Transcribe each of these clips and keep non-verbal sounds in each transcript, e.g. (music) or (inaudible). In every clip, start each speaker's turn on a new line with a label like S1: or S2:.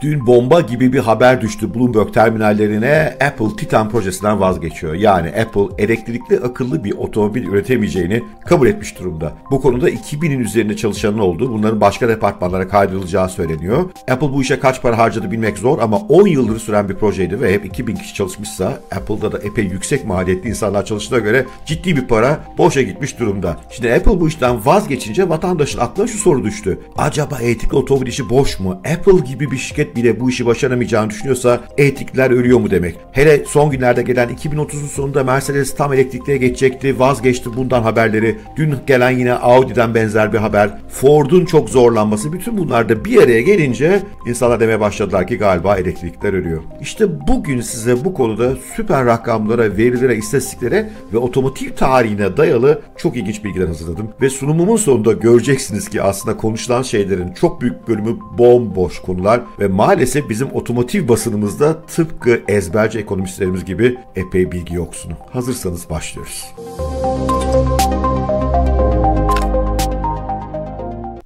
S1: Dün bomba gibi bir haber düştü Bloomberg terminallerine Apple Titan projesinden vazgeçiyor. Yani Apple elektrikli akıllı bir otomobil üretemeyeceğini kabul etmiş durumda. Bu konuda 2000'in üzerinde çalışanın oldu. Bunların başka departmanlara kaydırılacağı söyleniyor. Apple bu işe kaç para harcadı bilmek zor ama 10 yıldır süren bir projeydi ve hep 2000 kişi çalışmışsa Apple'da da epey yüksek maliyetli insanlar çalıştığına göre ciddi bir para boşa gitmiş durumda. Şimdi Apple bu işten vazgeçince vatandaşın aklına şu soru düştü. Acaba elektrikli otomobil işi boş mu? Apple gibi bir şirket devlet bile bu işi başaramayacağını düşünüyorsa elektrikler ölüyor mu demek. Hele son günlerde gelen 2030'un sonunda Mercedes tam elektrikliye geçecekti vazgeçti bundan haberleri. Dün gelen yine Audi'den benzer bir haber. Ford'un çok zorlanması bütün bunlar da bir araya gelince insanlar demeye başladılar ki galiba elektrikler ölüyor. İşte bugün size bu konuda süper rakamlara, verilere, istatistiklere ve otomotiv tarihine dayalı çok ilginç bilgiler hazırladım. Ve sunumumun sonunda göreceksiniz ki aslında konuşulan şeylerin çok büyük bölümü bomboş konular ve maalesef bizim otomotiv basınımızda tıpkı ezberci ekonomistlerimiz gibi epey bilgi yoksunu. Hazırsanız başlıyoruz.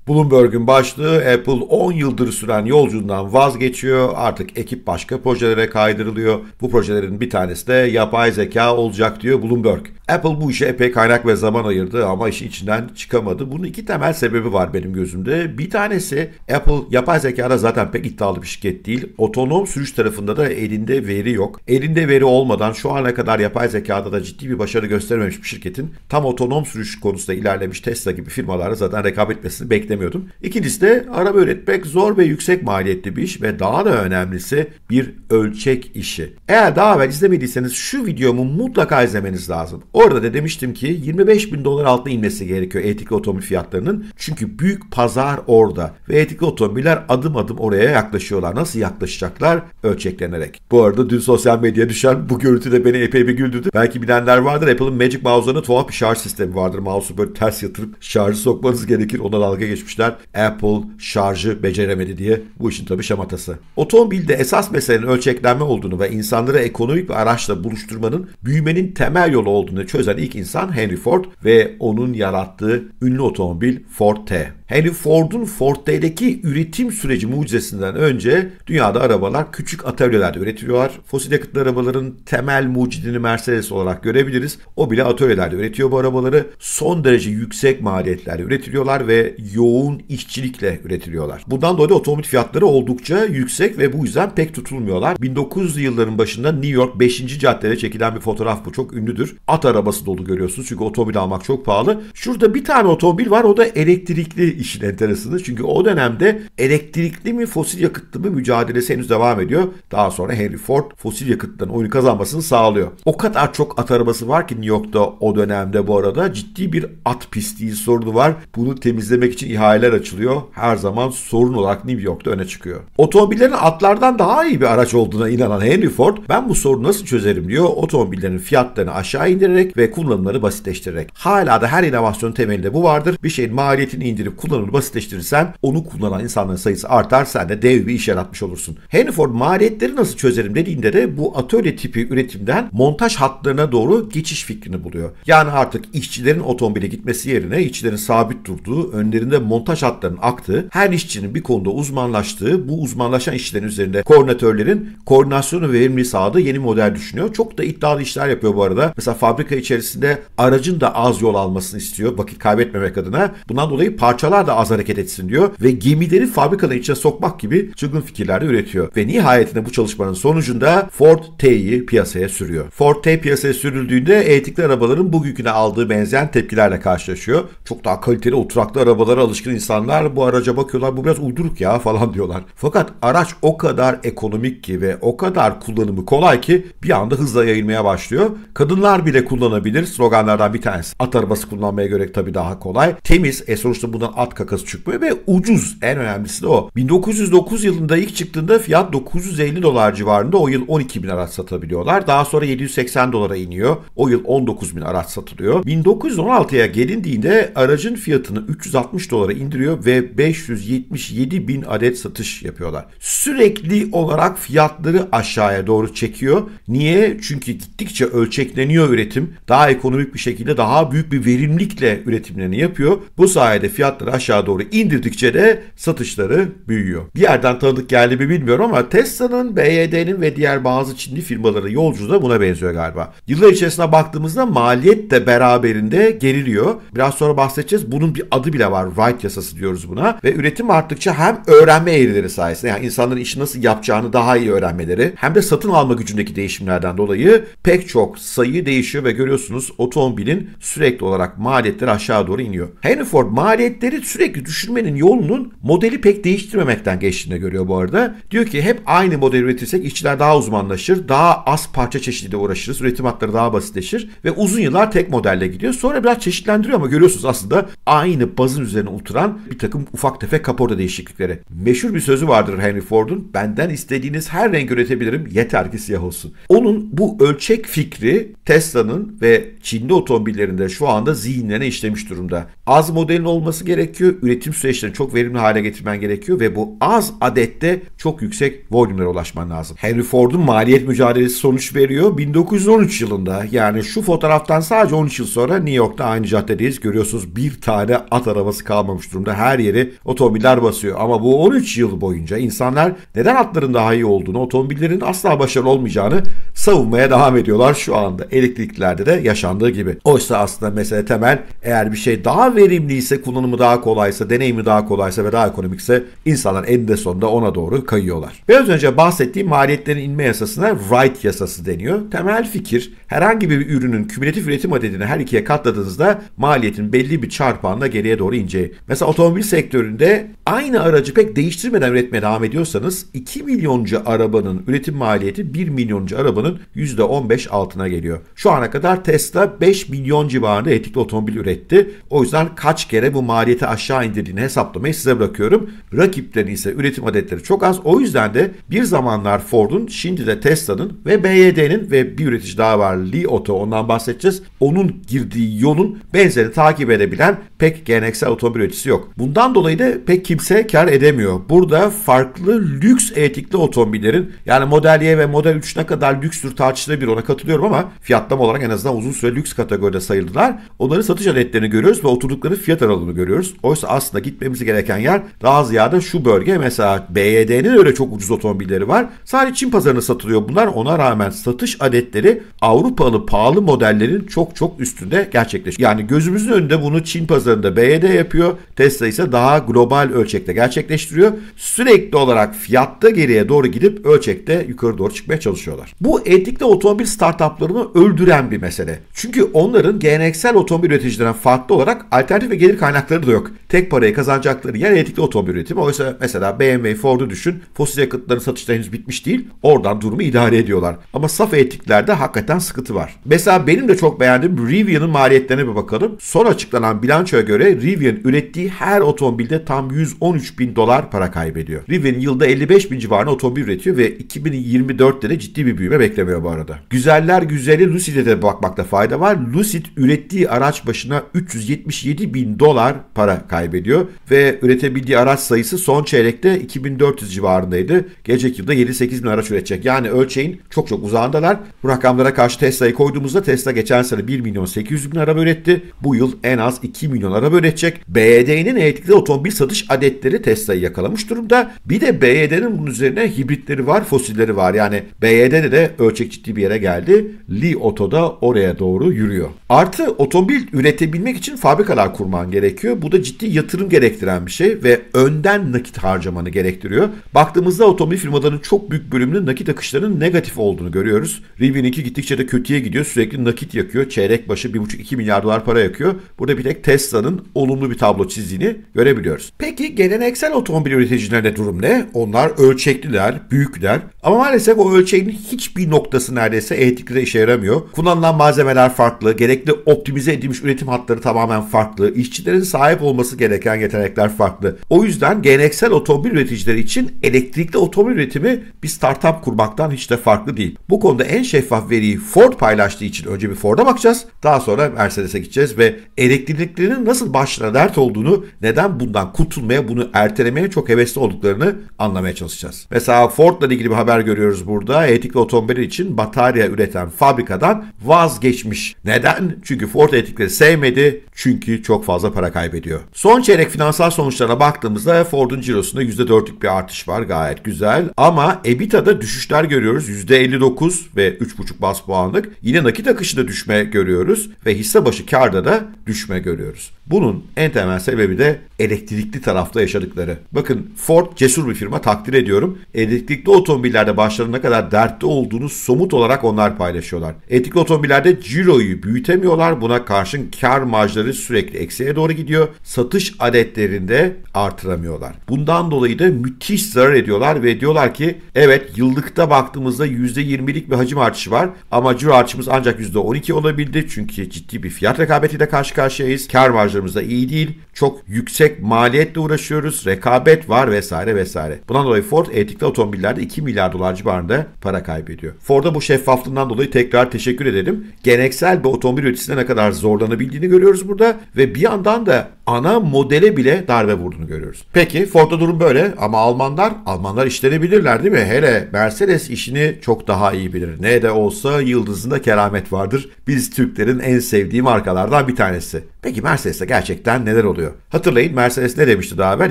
S1: Bloomberg'un başlığı Apple 10 yıldır süren yolculuğundan vazgeçiyor. Artık ekip başka projelere kaydırılıyor. Bu projelerin bir tanesi de yapay zeka olacak diyor Bloomberg. Apple bu işe epey kaynak ve zaman ayırdı ama işin içinden çıkamadı. Bunun iki temel sebebi var benim gözümde. Bir tanesi Apple yapay zekada zaten pek iddialı bir şirket değil. Otonom sürüş tarafında da elinde veri yok. Elinde veri olmadan şu ana kadar yapay zekada da ciddi bir başarı göstermemiş bir şirketin tam otonom sürüş konusunda ilerlemiş Tesla gibi firmalara zaten rekabet etmesini beklemiyordum. İkincisi de araba üretmek zor ve yüksek maliyetli bir iş ve daha da önemlisi bir ölçek işi. Eğer daha evvel izlemediyseniz şu videomu mutlaka izlemeniz lazım. Orada da demiştim ki 25 bin dolar altına inmesi gerekiyor elektrikli otomobil fiyatlarının. Çünkü büyük pazar orada ve elektrikli otomobiller adım adım oraya yaklaşıyorlar. Nasıl yaklaşacaklar? Ölçeklenerek. Bu arada dün sosyal medyaya düşen bu görüntü de beni epey bir güldürdü. Belki bilenler vardır Apple'ın Magic Mouse'larında tuhaf bir şarj sistemi vardır. Mouse'u böyle ters yatırıp şarjı sokmanız gerekir. Ona dalga geçmişler. Apple şarjı beceremedi diye. Bu işin tabii şamatası. Otomobilde esas meselenin ölçeklenme olduğunu ve insanları ekonomik bir araçla buluşturmanın büyümenin temel yolu olduğunu sorununu çözen ilk insan Henry Ford ve onun yarattığı ünlü otomobil Ford T. Henry Ford'un Ford T'deki üretim süreci mucizesinden önce dünyada arabalar küçük atölyelerde üretiliyorlar. Fosil yakıtlı arabaların temel mucidini Mercedes olarak görebiliriz. O bile atölyelerde üretiyor bu arabaları. Son derece yüksek maliyetlerle üretiliyorlar ve yoğun işçilikle üretiliyorlar. Bundan dolayı otomobil fiyatları oldukça yüksek ve bu yüzden pek tutulmuyorlar. 1900'lü yılların başında New York 5. caddede çekilen bir fotoğraf bu. Çok ünlüdür. At arabası dolu görüyorsunuz. Çünkü otomobil almak çok pahalı. Şurada bir tane otomobil var. O da elektrikli işin enteresanı. Çünkü o dönemde elektrikli mi fosil yakıtlı mı mücadelesi henüz devam ediyor. Daha sonra Henry Ford fosil yakıttan oyunu kazanmasını sağlıyor. O kadar çok at arabası var ki New York'ta o dönemde bu arada ciddi bir at pisliği sorunu var. Bunu temizlemek için ihaleler açılıyor. Her zaman sorun olarak New York'ta öne çıkıyor. Otomobillerin atlardan daha iyi bir araç olduğuna inanan Henry Ford ben bu sorunu nasıl çözerim diyor. Otomobillerin fiyatlarını aşağı indirerek geliştirerek ve kullanımları basitleştirerek. Hala da her inovasyon temelinde bu vardır. Bir şeyin maliyetini indirip kullanımını basitleştirirsen onu kullanan insanların sayısı artar. Sen de dev bir iş yaratmış olursun. Henford maliyetleri nasıl çözerim dediğinde de bu atölye tipi üretimden montaj hatlarına doğru geçiş fikrini buluyor. Yani artık işçilerin otomobile gitmesi yerine işçilerin sabit durduğu, önlerinde montaj hatlarının aktığı, her işçinin bir konuda uzmanlaştığı, bu uzmanlaşan işçilerin üzerinde koordinatörlerin koordinasyonu ve verimli sağladığı yeni model düşünüyor. Çok da iddialı işler yapıyor bu arada. Mesela fabrika dakika içerisinde aracın da az yol almasını istiyor vakit kaybetmemek adına. Bundan dolayı parçalar da az hareket etsin diyor ve gemileri fabrikanın içine sokmak gibi çılgın fikirler de üretiyor. Ve nihayetinde bu çalışmanın sonucunda Ford T'yi piyasaya sürüyor. Ford T piyasaya sürüldüğünde etikli arabaların bugünküne aldığı benzeyen tepkilerle karşılaşıyor. Çok daha kaliteli oturaklı arabalara alışkın insanlar bu araca bakıyorlar bu biraz uyduruk ya (laughs) falan diyorlar. Fakat araç o kadar ekonomik ki ve o kadar kullanımı kolay ki bir anda hızla yayılmaya başlıyor. Kadınlar bile kullanıyor kullanabilir. Sloganlardan bir tanesi. At arabası kullanmaya göre tabii daha kolay. Temiz. E sonuçta bundan at kakası çıkmıyor ve ucuz. En önemlisi de o. 1909 yılında ilk çıktığında fiyat 950 dolar civarında. O yıl 12 bin araç satabiliyorlar. Daha sonra 780 dolara iniyor. O yıl 19 bin araç satılıyor. 1916'ya gelindiğinde aracın fiyatını 360 dolara indiriyor ve 577 bin adet satış yapıyorlar. Sürekli olarak fiyatları aşağıya doğru çekiyor. Niye? Çünkü gittikçe ölçekleniyor üretim daha ekonomik bir şekilde daha büyük bir verimlilikle üretimlerini yapıyor. Bu sayede fiyatları aşağı doğru indirdikçe de satışları büyüyor. Bir yerden tanıdık geldi mi bilmiyorum ama Tesla'nın, BYD'nin ve diğer bazı Çinli firmaların yolculuğu da buna benziyor galiba. Yıllar içerisinde baktığımızda maliyet de beraberinde geriliyor. Biraz sonra bahsedeceğiz. Bunun bir adı bile var. Wright yasası diyoruz buna. Ve üretim arttıkça hem öğrenme eğrileri sayesinde yani insanların işi nasıl yapacağını daha iyi öğrenmeleri hem de satın alma gücündeki değişimlerden dolayı pek çok sayı değişiyor ve görüyorsunuz otomobilin sürekli olarak maliyetleri aşağı doğru iniyor. Henry Ford maliyetleri sürekli düşürmenin yolunun modeli pek değiştirmemekten geçtiğini görüyor bu arada. Diyor ki hep aynı modeli üretirsek işçiler daha uzmanlaşır, daha az parça çeşidiyle uğraşırız, üretim hatları daha basitleşir ve uzun yıllar tek modelle gidiyor. Sonra biraz çeşitlendiriyor ama görüyorsunuz aslında aynı bazın üzerine oturan bir takım ufak tefek kaporta değişiklikleri. Meşhur bir sözü vardır Henry Ford'un. Benden istediğiniz her renk üretebilirim yeter ki siyah olsun. Onun bu ölçek fikri Tesla'nın Rusya'nın ve Çinli otomobillerinde şu anda zihinlerine işlemiş durumda. Az modelin olması gerekiyor, üretim süreçlerini çok verimli hale getirmen gerekiyor ve bu az adette çok yüksek volümlere ulaşman lazım. Henry Ford'un maliyet mücadelesi sonuç veriyor 1913 yılında. Yani şu fotoğraftan sadece 13 yıl sonra New York'ta aynı caddedeyiz. Görüyorsunuz bir tane at arabası kalmamış durumda. Her yeri otomobiller basıyor. Ama bu 13 yıl boyunca insanlar neden atların daha iyi olduğunu, otomobillerin asla başarılı olmayacağını savunmaya devam ediyorlar şu anda. Elektrikler ülkelerde de yaşandığı gibi. Oysa aslında mesele temel eğer bir şey daha verimliyse, kullanımı daha kolaysa, deneyimi daha kolaysa ve daha ekonomikse insanlar en de sonunda ona doğru kayıyorlar. Biraz önce bahsettiğim maliyetlerin inme yasasına Wright yasası deniyor. Temel fikir herhangi bir ürünün kümülatif üretim adedini her ikiye katladığınızda maliyetin belli bir çarpanla geriye doğru ineceği. Mesela otomobil sektöründe aynı aracı pek değiştirmeden üretmeye devam ediyorsanız 2 milyoncu arabanın üretim maliyeti 1 milyoncu arabanın %15 altına geliyor. Şu ana kadar kadar Tesla 5 milyon civarında elektrikli otomobil üretti. O yüzden kaç kere bu maliyeti aşağı indirdiğini hesaplamayı size bırakıyorum. Rakiplerin ise üretim adetleri çok az. O yüzden de bir zamanlar Ford'un, şimdi de Tesla'nın ve BYD'nin ve bir üretici daha var Li Auto ondan bahsedeceğiz. Onun girdiği yolun benzeri takip edebilen pek geleneksel otomobil üreticisi yok. Bundan dolayı da pek kimse kar edemiyor. Burada farklı lüks elektrikli otomobillerin yani Model Y ve Model 3 ne kadar lükstür tartışılabilir ona katılıyorum ama fiyatlama olarak en en azından uzun süre lüks kategoride sayıldılar. Onların satış adetlerini görüyoruz ve oturdukları fiyat aralığını görüyoruz. Oysa aslında gitmemiz gereken yer daha ziyade şu bölge. Mesela BYD'nin öyle çok ucuz otomobilleri var. Sadece Çin pazarına satılıyor bunlar. Ona rağmen satış adetleri Avrupalı pahalı modellerin çok çok üstünde gerçekleşiyor. Yani gözümüzün önünde bunu Çin pazarında BYD yapıyor. Tesla ise daha global ölçekte gerçekleştiriyor. Sürekli olarak fiyatta geriye doğru gidip ölçekte yukarı doğru çıkmaya çalışıyorlar. Bu entikli otomobil startuplarını öldüren bir mesele. Çünkü onların geleneksel otomobil üreticilerinden farklı olarak alternatif ve gelir kaynakları da yok. Tek parayı kazanacakları yer elektrikli otomobil üretimi. Oysa mesela BMW, Ford'u düşün. Fosil yakıtların satışları henüz bitmiş değil. Oradan durumu idare ediyorlar. Ama saf elektriklerde hakikaten sıkıntı var. Mesela benim de çok beğendiğim Rivian'ın maliyetlerine bir bakalım. Son açıklanan bilançoya göre Rivian ürettiği her otomobilde tam 113 bin dolar para kaybediyor. Rivian yılda 55 bin civarında otomobil üretiyor ve 2024'te de ciddi bir büyüme beklemiyor bu arada. Güzeller güzeli Lucid'e de bu bakmakta fayda var. Lucid ürettiği araç başına 377 bin dolar para kaybediyor ve üretebildiği araç sayısı son çeyrekte 2400 civarındaydı. Gelecek yılda 7-8 bin araç üretecek. Yani ölçeğin çok çok uzağındalar. Bu rakamlara karşı Tesla'yı koyduğumuzda Tesla geçen sene 1 milyon 800 bin araba üretti. Bu yıl en az 2 milyon araba üretecek. BYD'nin e elektrikli otomobil satış adetleri Tesla'yı yakalamış durumda. Bir de BYD'nin e bunun üzerine hibritleri var, fosilleri var. Yani BYD'de e de ölçek ciddi bir yere geldi. Li Auto'da oraya doğru yürüyor. Artı otomobil üretebilmek için fabrikalar kurman gerekiyor. Bu da ciddi yatırım gerektiren bir şey ve önden nakit harcamanı gerektiriyor. Baktığımızda otomobil firmalarının çok büyük bölümünün nakit akışlarının negatif olduğunu görüyoruz. Rivian gittikçe de kötüye gidiyor. Sürekli nakit yakıyor. Çeyrek başı 1,5-2 milyar dolar para yakıyor. Burada bir tek Tesla'nın olumlu bir tablo çizdiğini görebiliyoruz. Peki geleneksel otomobil üreticilerinde durum ne? Onlar ölçekliler, büyükler ama maalesef o ölçeğin hiçbir noktası neredeyse etikle işe yaramıyor. Kullanılan Kullanılan malzemeler farklı, gerekli optimize edilmiş üretim hatları tamamen farklı, işçilerin sahip olması gereken yetenekler farklı. O yüzden geleneksel otomobil üreticileri için elektrikli otomobil üretimi bir startup kurmaktan hiç de farklı değil. Bu konuda en şeffaf veriyi Ford paylaştığı için önce bir Ford'a bakacağız. Daha sonra Mercedes'e gideceğiz ve elektriklilerin nasıl başlarına dert olduğunu, neden bundan kurtulmaya, bunu ertelemeye çok hevesli olduklarını anlamaya çalışacağız. Mesela Ford'la ilgili bir haber görüyoruz burada. Elektrikli otomobiller için batarya üreten fabrikadan var vazgeçmiş. Neden? Çünkü Ford etikleri sevmedi. Çünkü çok fazla para kaybediyor. Son çeyrek finansal sonuçlarına baktığımızda Ford'un cirosunda %4'lük bir artış var. Gayet güzel. Ama EBITDA'da düşüşler görüyoruz. %59 ve 3,5 bas puanlık. Yine nakit akışında düşme görüyoruz ve hisse başı karda da düşme görüyoruz. Bunun en temel sebebi de elektrikli tarafta yaşadıkları. Bakın Ford cesur bir firma takdir ediyorum. Elektrikli otomobillerde başlarına kadar dertli olduğunu somut olarak onlar paylaşıyorlar. Elektrikli otomobillerde ciroyu büyütemiyorlar. Buna karşın kar marjları sürekli eksiye doğru gidiyor. Satış adetlerinde artıramıyorlar. Bundan dolayı da müthiş zarar ediyorlar ve diyorlar ki evet yıllıkta baktığımızda %20'lik bir hacim artışı var ama ciro artışımız ancak %12 olabildi. Çünkü ciddi bir fiyat rekabetiyle karşı karşıyayız. Kar marjları satışlarımız da iyi değil. Çok yüksek maliyetle uğraşıyoruz. Rekabet var vesaire vesaire. Bundan dolayı Ford elektrikli otomobillerde 2 milyar dolar civarında para kaybediyor. Ford'a bu şeffaflığından dolayı tekrar teşekkür edelim. Geleneksel bir otomobil üreticisine ne kadar zorlanabildiğini görüyoruz burada ve bir yandan da ana modele bile darbe vurduğunu görüyoruz. Peki Ford'da durum böyle ama Almanlar, Almanlar işleri bilirler değil mi? Hele Mercedes işini çok daha iyi bilir. Ne de olsa yıldızında keramet vardır. Biz Türklerin en sevdiği markalardan bir tanesi. Peki Mercedes'te gerçekten neler oluyor? Hatırlayın Mercedes ne demişti daha evvel?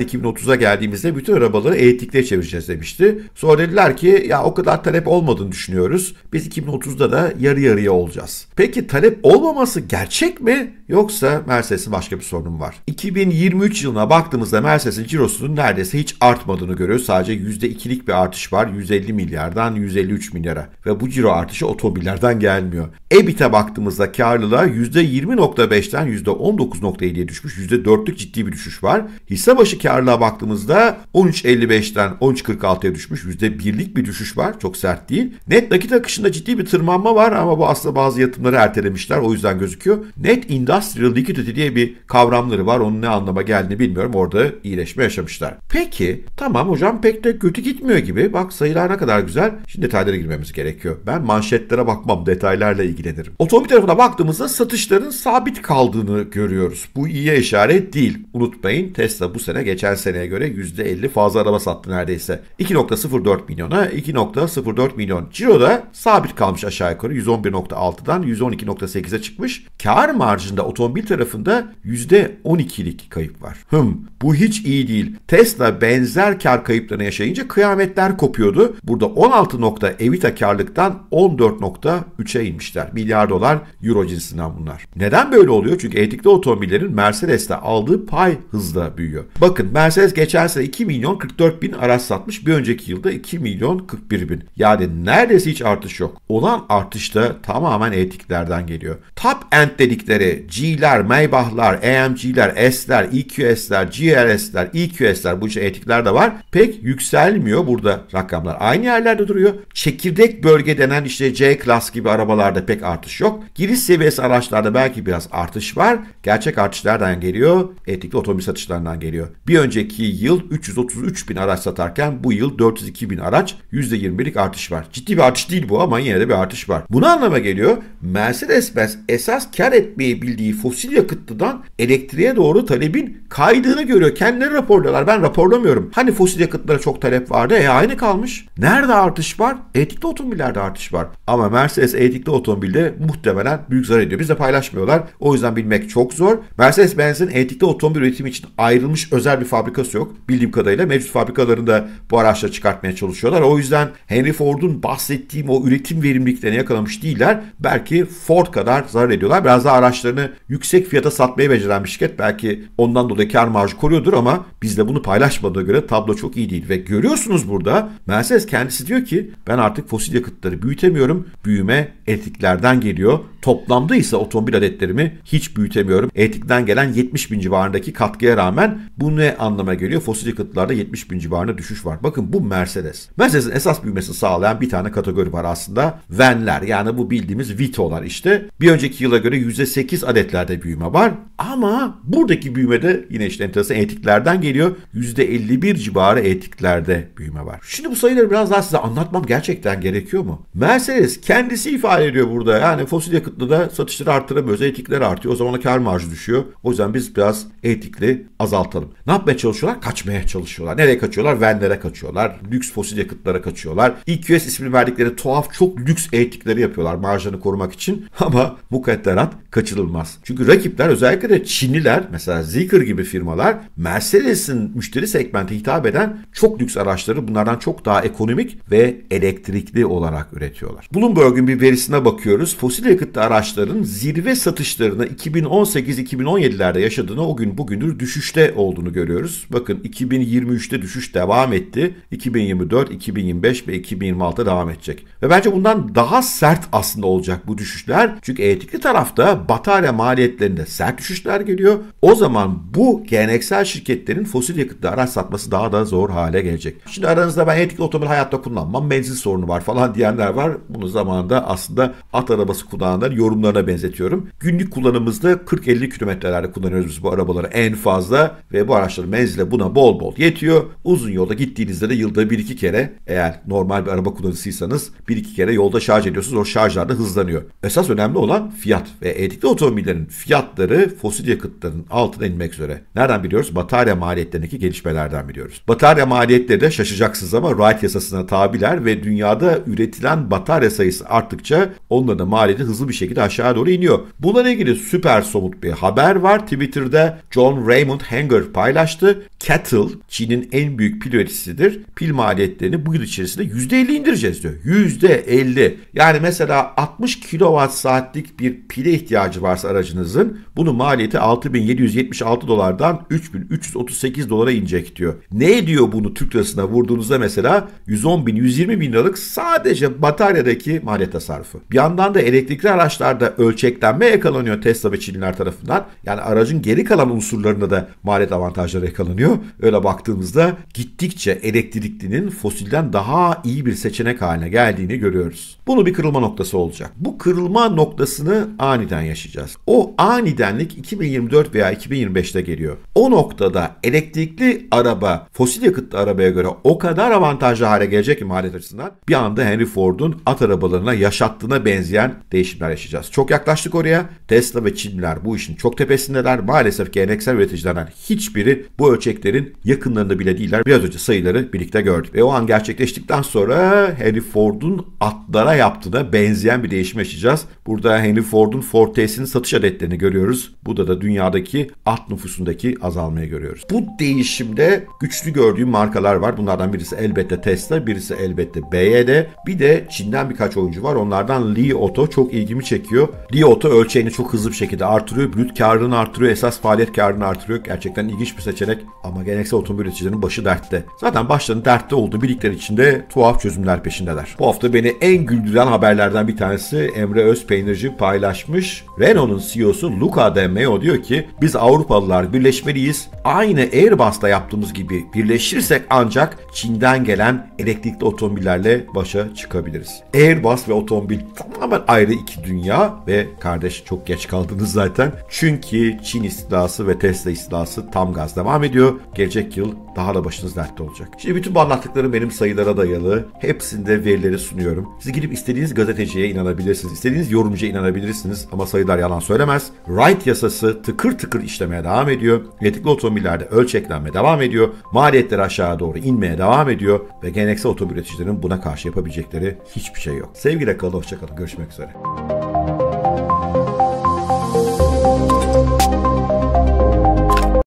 S1: 2030'a geldiğimizde bütün arabaları elektrikliye çevireceğiz demişti. Sonra dediler ki ya o kadar talep olmadığını düşünüyoruz. Biz 2030'da da yarı yarıya olacağız. Peki talep olmaması gerçek mi? Yoksa Mercedes'in başka bir sorunu var? 2023 yılına baktığımızda Mercedes'in cirosunun neredeyse hiç artmadığını görüyoruz. Sadece %2'lik bir artış var. 150 milyardan 153 milyara. Ve bu ciro artışı otomobillerden gelmiyor. EBIT'e baktığımızda karlılığa %20.5'ten %19.7'ye düşmüş. %4'lük ciddi bir düşüş var. Hisse başı karlılığa baktığımızda 13.55'ten 13.46'ya düşmüş. %1'lik bir düşüş var. Çok sert değil. Net nakit akışında ciddi bir tırmanma var ama bu aslında bazı yatımları ertelemişler. O yüzden gözüküyor. Net Industrial Liquidity diye bir kavramları var var onun ne anlama geldiğini bilmiyorum. Orada iyileşme yaşamışlar. Peki tamam hocam pek de kötü gitmiyor gibi. Bak sayılar ne kadar güzel. Şimdi detaylara girmemiz gerekiyor. Ben manşetlere bakmam detaylarla ilgilenirim. Otomobil tarafına baktığımızda satışların sabit kaldığını görüyoruz. Bu iyiye işaret değil. Unutmayın Tesla bu sene geçen seneye göre %50 fazla araba sattı neredeyse. 2.04 milyona 2.04 milyon. Ciro da sabit kalmış aşağı yukarı 111.6'dan 112.8'e çıkmış. Kar marjında otomobil tarafında %12 12'lik kayıp var. Hım bu hiç iyi değil. Tesla benzer kar kayıplarını yaşayınca kıyametler kopuyordu. Burada 16 nokta Evita karlıktan 14.3'e inmişler. Milyar dolar euro cinsinden bunlar. Neden böyle oluyor? Çünkü etikli otomobillerin Mercedes'te aldığı pay hızla büyüyor. Bakın Mercedes geçen sene 2 milyon 44 bin araç satmış. Bir önceki yılda 2 milyon 41 bin. Yani neredeyse hiç artış yok. Olan artış da tamamen etiklerden geliyor. Top end dedikleri G'ler, Maybach'lar, AMG'ler, S'ler, EQS'ler, GRS'ler, EQS'ler bu işte etikler de var. Pek yükselmiyor burada rakamlar. Aynı yerlerde duruyor. Çekirdek bölge denen işte C klas gibi arabalarda pek artış yok. Giriş seviyesi araçlarda belki biraz artış var. Gerçek artışlardan geliyor? Etikli otomobil satışlarından geliyor. Bir önceki yıl 333 bin araç satarken bu yıl 402 bin araç %21'lik artış var. Ciddi bir artış değil bu ama yine de bir artış var. Bunu anlama geliyor? Mercedes-Benz esas kar etmeyi bildiği fosil yakıtlıdan elektriğe doğru doğru talebin kaydığını görüyor. Kendileri raporluyorlar. Ben raporlamıyorum. Hani fosil yakıtlara çok talep vardı. E aynı kalmış. Nerede artış var? Elektrikli otomobillerde artış var. Ama Mercedes elektrikli otomobilde muhtemelen büyük zarar ediyor. Bizle paylaşmıyorlar. O yüzden bilmek çok zor. Mercedes-Benz'in elektrikli otomobil üretimi için ayrılmış özel bir fabrikası yok. Bildiğim kadarıyla mevcut fabrikalarında bu araçları çıkartmaya çalışıyorlar. O yüzden Henry Ford'un bahsettiğim o üretim verimliliklerini yakalamış değiller. Belki Ford kadar zarar ediyorlar. Biraz daha araçlarını yüksek fiyata satmayı beceren bir şirket belki belki ondan dolayı kar marjı koruyordur ama bizle bunu paylaşmadığı göre tablo çok iyi değil. Ve görüyorsunuz burada Mercedes kendisi diyor ki ben artık fosil yakıtları büyütemiyorum. Büyüme etiklerden geliyor. Toplamda ise otomobil adetlerimi hiç büyütemiyorum. Etikten gelen 70 bin civarındaki katkıya rağmen bu ne anlama geliyor? Fosil yakıtlarda 70 bin civarında düşüş var. Bakın bu Mercedes. Mercedes'in esas büyümesini sağlayan bir tane kategori var aslında. Van'ler yani bu bildiğimiz Vito'lar işte. Bir önceki yıla göre %8 adetlerde büyüme var. Ama buradaki büyümede yine işte enteresan etiklerden geliyor. %51 civarı etiklerde büyüme var. Şimdi bu sayıları biraz daha size anlatmam gerçekten gerekiyor mu? Mercedes kendisi ifade ediyor burada. Yani fosil yakıt da satışları arttıramıyoruz. Etikler artıyor. O zaman kar marjı düşüyor. O yüzden biz biraz etikli azaltalım. Ne yapmaya çalışıyorlar? Kaçmaya çalışıyorlar. Nereye kaçıyorlar? Venlere kaçıyorlar. Lüks fosil yakıtlara kaçıyorlar. EQS ismini verdikleri tuhaf çok lüks etikleri yapıyorlar marjlarını korumak için. (laughs) Ama mukadderat kaçınılmaz. Çünkü rakipler özellikle de Çinliler mesela Zeekr gibi firmalar Mercedes'in müşteri segmente hitap eden çok lüks araçları bunlardan çok daha ekonomik ve elektrikli olarak üretiyorlar. Bloomberg'un bir verisine bakıyoruz. Fosil yakıtlı araçların zirve satışlarına 2018-2017'lerde yaşadığını o gün bugündür düşüşte olduğunu görüyoruz. Bakın 2023'te düşüş devam etti. 2024, 2025 ve 2026'da devam edecek. Ve bence bundan daha sert aslında olacak bu düşüşler. Çünkü elektrikli tarafta batarya maliyetlerinde sert düşüşler geliyor. O zaman bu geleneksel şirketlerin fosil yakıtlı araç satması daha da zor hale gelecek. Şimdi aranızda ben elektrikli otomobil hayatta kullanmam, benzin sorunu var falan diyenler var. Bunu zamanında aslında at arabası kullananlar yorumlarına benzetiyorum. Günlük kullanımımızda 40-50 kilometrelerde kullanıyoruz biz bu arabaları en fazla ve bu araçların menzile buna bol bol yetiyor. Uzun yolda gittiğinizde de yılda 1-2 kere eğer normal bir araba kullanıcısıysanız 1-2 kere yolda şarj ediyorsunuz. O şarjlar da hızlanıyor. Esas önemli olan fiyat ve elektrikli otomobillerin fiyatları fosil yakıtların altına inmek üzere. Nereden biliyoruz? Batarya maliyetlerindeki gelişmelerden biliyoruz. Batarya maliyetleri de şaşacaksınız ama Wright yasasına tabiler ve dünyada üretilen batarya sayısı arttıkça onların da maliyeti hızlı bir şekilde şekilde aşağı doğru iniyor. Bununla ilgili süper somut bir haber var. Twitter'da John Raymond Hanger paylaştı. Cattle, Çin'in en büyük pil üreticisidir. Pil maliyetlerini bu yıl içerisinde %50 indireceğiz diyor. %50. Yani mesela 60 kilowatt saatlik bir pile ihtiyacı varsa aracınızın bunun maliyeti 6776 dolardan 3338 dolara inecek diyor. Ne ediyor bunu Türk lirasına vurduğunuzda mesela 110 bin 120 bin liralık sadece bataryadaki maliyet tasarrufu. Bir yandan da elektrikli araç araçlarda ölçeklenme yakalanıyor Tesla ve Çinliler tarafından. Yani aracın geri kalan unsurlarında da maliyet avantajları yakalanıyor. Öyle baktığımızda gittikçe elektriklinin fosilden daha iyi bir seçenek haline geldiğini görüyoruz. Bunu bir kırılma noktası olacak. Bu kırılma noktasını aniden yaşayacağız. O anidenlik 2024 veya 2025'te geliyor. O noktada elektrikli araba fosil yakıtlı arabaya göre o kadar avantajlı hale gelecek ki maliyet açısından bir anda Henry Ford'un at arabalarına yaşattığına benzeyen değişimler yaşayacak yaklaşacağız. Çok yaklaştık oraya. Tesla ve Çinliler bu işin çok tepesindeler. Maalesef geleneksel üreticilerden hiçbiri bu ölçeklerin yakınlarında bile değiller. Biraz önce sayıları birlikte gördük. Ve o an gerçekleştikten sonra Henry Ford'un atlara yaptığına benzeyen bir değişim yaşayacağız. Burada Henry Ford'un Ford T'sinin satış adetlerini görüyoruz. Burada da dünyadaki at nüfusundaki azalmayı görüyoruz. Bu değişimde güçlü gördüğüm markalar var. Bunlardan birisi elbette Tesla, birisi elbette BYD. Bir de Çin'den birkaç oyuncu var. Onlardan Li Auto çok ilgimi dikkatimi çekiyor. Riot'u ölçeğini çok hızlı bir şekilde artırıyor. Brüt karını artırıyor. Esas faaliyet karını artırıyor. Gerçekten ilginç bir seçenek. Ama geleneksel otomobil üreticilerinin başı dertte. Zaten başlarının dertte olduğu birlikler içinde tuhaf çözümler peşindeler. Bu hafta beni en güldüren haberlerden bir tanesi Emre Özpeynirci paylaşmış. Renault'un CEO'su Luca de Meo diyor ki biz Avrupalılar birleşmeliyiz. Aynı Airbus'ta yaptığımız gibi birleşirsek ancak Çin'den gelen elektrikli otomobillerle başa çıkabiliriz. Airbus ve otomobil tamamen ayrı iki dünya dünya ve kardeş çok geç kaldınız zaten. Çünkü Çin istilası ve Tesla istilası tam gaz devam ediyor. Gelecek yıl daha da başınız dertte olacak. Şimdi bütün bu anlattıklarım benim sayılara dayalı. Hepsinde verileri sunuyorum. Siz gidip istediğiniz gazeteciye inanabilirsiniz. istediğiniz yorumcuya inanabilirsiniz ama sayılar yalan söylemez. Wright yasası tıkır tıkır işlemeye devam ediyor. Elektrikli otomobillerde ölçeklenme devam ediyor. Maliyetler aşağı doğru inmeye devam ediyor ve geleneksel otomobil üreticilerinin buna karşı yapabilecekleri hiçbir şey yok. Sevgiyle kalın, hoşçakalın. Görüşmek üzere.